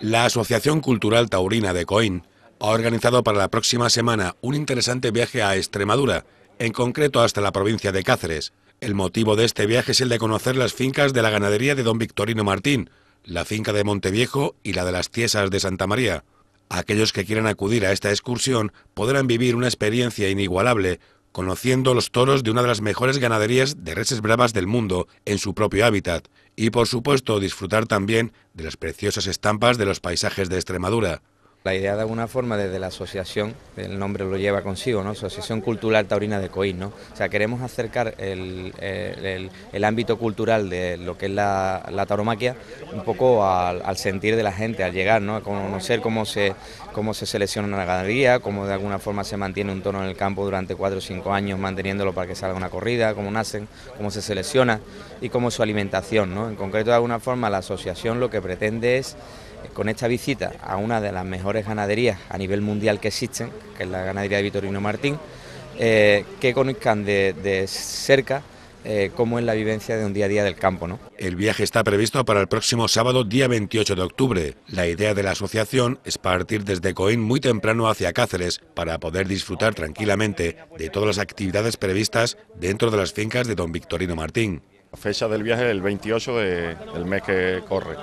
La Asociación Cultural Taurina de Coín ha organizado para la próxima semana un interesante viaje a Extremadura, en concreto hasta la provincia de Cáceres. El motivo de este viaje es el de conocer las fincas de la ganadería de don Victorino Martín, la finca de Monteviejo y la de las Tiesas de Santa María. Aquellos que quieran acudir a esta excursión podrán vivir una experiencia inigualable conociendo los toros de una de las mejores ganaderías de reses bravas del mundo en su propio hábitat y por supuesto disfrutar también de las preciosas estampas de los paisajes de Extremadura. La idea de alguna forma desde la asociación, el nombre lo lleva consigo, ¿no? Asociación Cultural Taurina de Coín, ¿no? O sea, queremos acercar el, ámbito cultural de lo que es la, la tauromaquia un poco al, sentir de la gente, al llegar, ¿no? A conocer cómo se, cómo se selecciona una ganadería, cómo de alguna forma se mantiene un tono en el campo durante cuatro o cinco años manteniéndolo para que salga una corrida, cómo nacen, cómo se selecciona y cómo su alimentación, En concreto, de alguna forma, la asociación lo que pretende es con esta visita a una de las mejores ganaderías a nivel mundial que existen, que es la ganadería de Victorino Martín, eh, que conozcan de, cerca eh, cómo es la vivencia de un día a día del campo. ¿no? El viaje está previsto para el próximo sábado, día 28 de octubre. La idea de la asociación es partir desde Coín muy temprano hacia Cáceres para poder disfrutar tranquilamente de todas las actividades previstas dentro de las fincas de don Victorino Martín. La fecha del viaje es el 28 del mes que corre,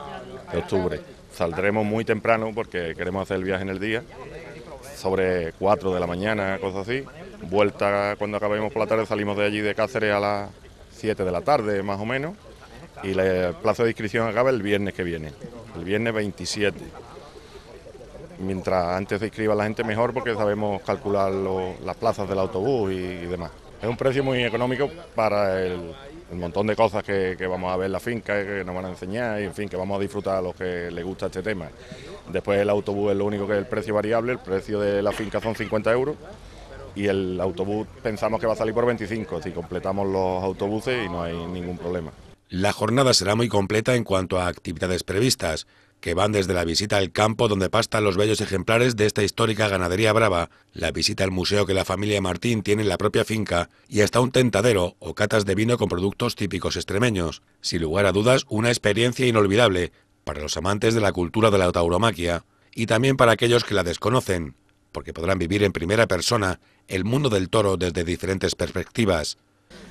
de octubre. Saldremos muy temprano porque queremos hacer el viaje en el día, sobre 4 de la mañana, cosas así. Vuelta cuando acabemos por la tarde, salimos de allí de Cáceres a las 7 de la tarde más o menos. Y el plazo de inscripción acaba el viernes que viene, el viernes 27 mientras antes se inscriba la gente mejor porque sabemos calcular las plazas del autobús y, demás. Es un precio muy económico para el, ...un montón de cosas que, que, vamos a ver en la finca, que nos van a enseñar y en fin, que vamos a disfrutar a los que les gusta este tema. Después el autobús es lo único que es el precio variable, el precio de la finca son 50 euros y el autobús pensamos que va a salir por 25, si completamos los autobuses y no hay ningún problema. La jornada será muy completa en cuanto a actividades previstas que van desde la visita al campo donde pastan los bellos ejemplares de esta histórica ganadería brava, la visita al museo que la familia Martín tiene en la propia finca y hasta un tentadero o catas de vino con productos típicos extremeños. Sin lugar a dudas, una experiencia inolvidable para los amantes de la cultura de la tauromaquia y también para aquellos que la desconocen, porque podrán vivir en primera persona el mundo del toro desde diferentes perspectivas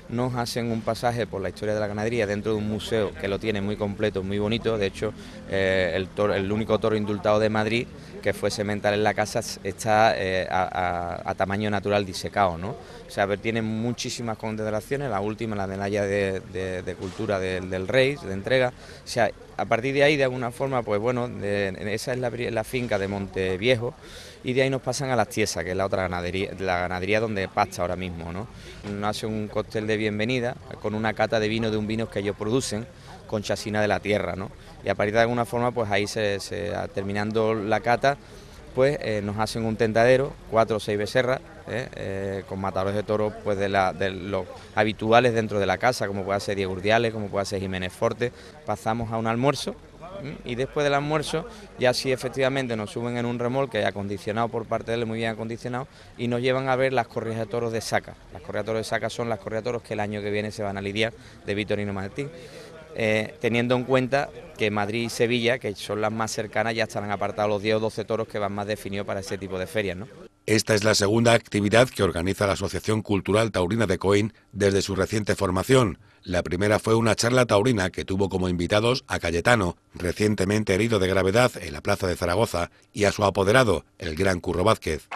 nos hacen un pasaje por la historia de la ganadería dentro de un museo que lo tiene muy completo, muy bonito. De hecho, eh, el, el único toro indultado de Madrid que fue semental en la casa está eh, a, tamaño natural disecado, ¿no? O sea, tiene muchísimas condenaciones la última, la medalla de, de, de, cultura del, rey, de entrega. O sea, a partir de ahí, de alguna forma, pues bueno, esa es la, finca de Monteviejo y de ahí nos pasan a las Tiesas, que es la otra ganadería, la ganadería donde pasta ahora mismo, ¿no? Nos hace un cóctel de bienvenida con una cata de vino de un vino que ellos producen con chacina de la tierra, ¿no? Y a partir de alguna forma, pues ahí se, terminando la cata, pues eh, nos hacen un tentadero, cuatro o seis becerras, ¿eh? Eh, con matadores de toro pues de, de, los habituales dentro de la casa, como puede ser Diego Urdiales, como puede ser Jiménez Forte. Pasamos a un almuerzo y después del almuerzo ya sí efectivamente nos suben en un remolque acondicionado por parte de él, muy bien acondicionado, y nos llevan a ver las correas de toros de saca. Las correas de toros de saca son las correas de toros que el año que viene se van a lidiar de Vitorino Martín. Eh, teniendo en cuenta que Madrid y Sevilla, que son las más cercanas, ya estarán apartados los 10 o 12 toros que van más definidos para ese tipo de ferias. ¿no? Esta es la segunda actividad que organiza la Asociación Cultural Taurina de Coín desde su reciente formación. La primera fue una charla taurina que tuvo como invitados a Cayetano, recientemente herido de gravedad en la plaza de Zaragoza, y a su apoderado, el gran Curro Vázquez.